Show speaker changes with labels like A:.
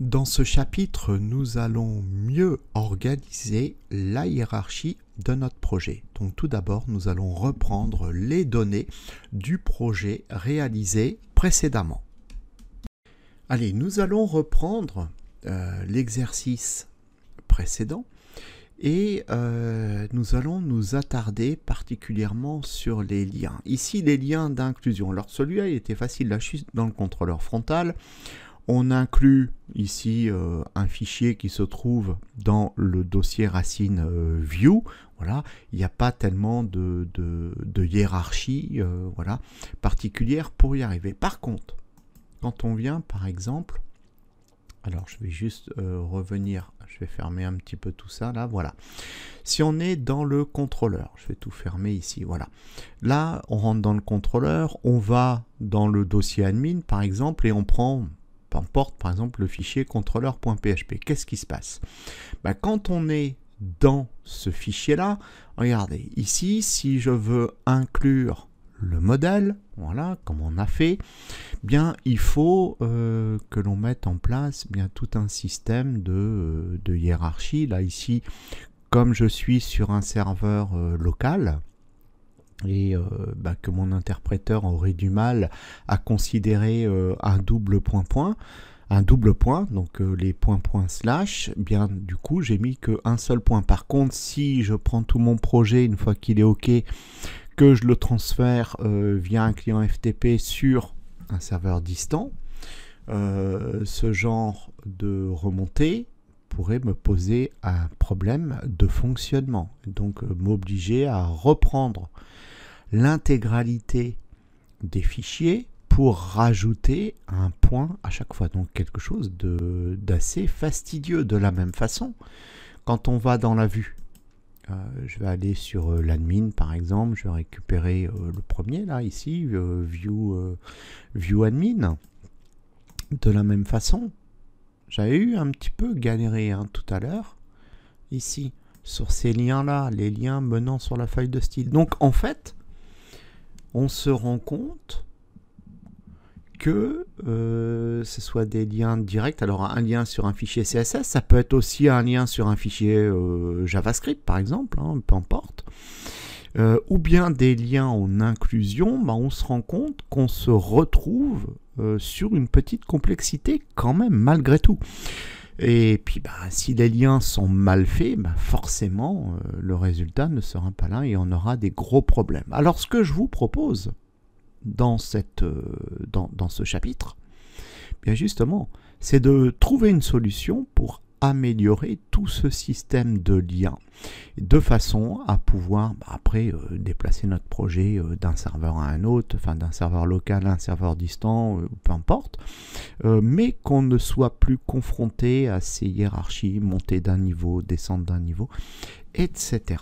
A: Dans ce chapitre, nous allons mieux organiser la hiérarchie de notre projet. Donc tout d'abord, nous allons reprendre les données du projet réalisé précédemment. Allez, nous allons reprendre euh, l'exercice précédent et euh, nous allons nous attarder particulièrement sur les liens. Ici, les liens d'inclusion. Alors celui-là, il était facile chute dans le contrôleur frontal. On inclut ici euh, un fichier qui se trouve dans le dossier racine euh, view. Voilà, il n'y a pas tellement de, hiérarchie euh, voilà, particulière pour y arriver. Par contre, quand on vient par exemple, alors je vais juste revenir, je vais fermer un petit peu tout ça là, voilà. Si on est dans le contrôleur, je vais tout fermer ici, voilà. Là, on rentre dans le contrôleur, on va dans le dossier admin par exemple et on prend importe par exemple le fichier contrôleur.php. Qu'est-ce qui se passe bah, Quand on est dans ce fichier-là, regardez, ici, si je veux inclure le modèle, voilà, comme on a fait, bien il faut euh, que l'on mette en place bien tout un système de, euh, hiérarchie. Là ici, comme je suis sur un serveur euh, local, et euh, bah, que mon interpréteur aurait du mal à considérer euh, un double point point un double point donc euh, les points points slash bien du coup j'ai mis que un seul point par contre si je prends tout mon projet une fois qu'il est ok que je le transfère via un client FTP sur un serveur distant ce genre de remontée pourrait me poser un problème de fonctionnement, donc euh, m'obliger à reprendre l'intégralité des fichiers pour rajouter un point à chaque fois. Donc quelque chose d'assez fastidieux. De la même façon, quand on va dans la vue, euh, je vais aller sur euh, l'admin par exemple, je vais récupérer le premier là ici, view, view admin. De la même façon, j'avais eu un petit peu galéré hein, tout à l'heure. Ici, sur ces liens-là, les liens menant sur la feuille de style. Donc en fait, on se rend compte que euh, ce soit des liens directs. Alors un lien sur un fichier CSS, ça peut être aussi un lien sur un fichier euh, JavaScript par exemple, hein, peu importe. Euh, ou bien des liens en inclusion, bah, on se rend compte qu'on se retrouve euh, sur une petite complexité quand même malgré tout. Et puis bah, si les liens sont mal faits, bah, forcément euh, le résultat ne sera pas là et on aura des gros problèmes. Alors ce que je vous propose dans, cette, dans ce chapitre, bien justement, c'est de trouver une solution pour améliorer tout ce système de liens de façon à pouvoir bah, après euh, déplacer notre projet euh, d'un serveur à un autre, enfin d'un serveur local à un serveur distant, euh, peu importe, mais qu'on ne soit plus confronté à ces hiérarchies, monter d'un niveau, descendre d'un niveau, etc.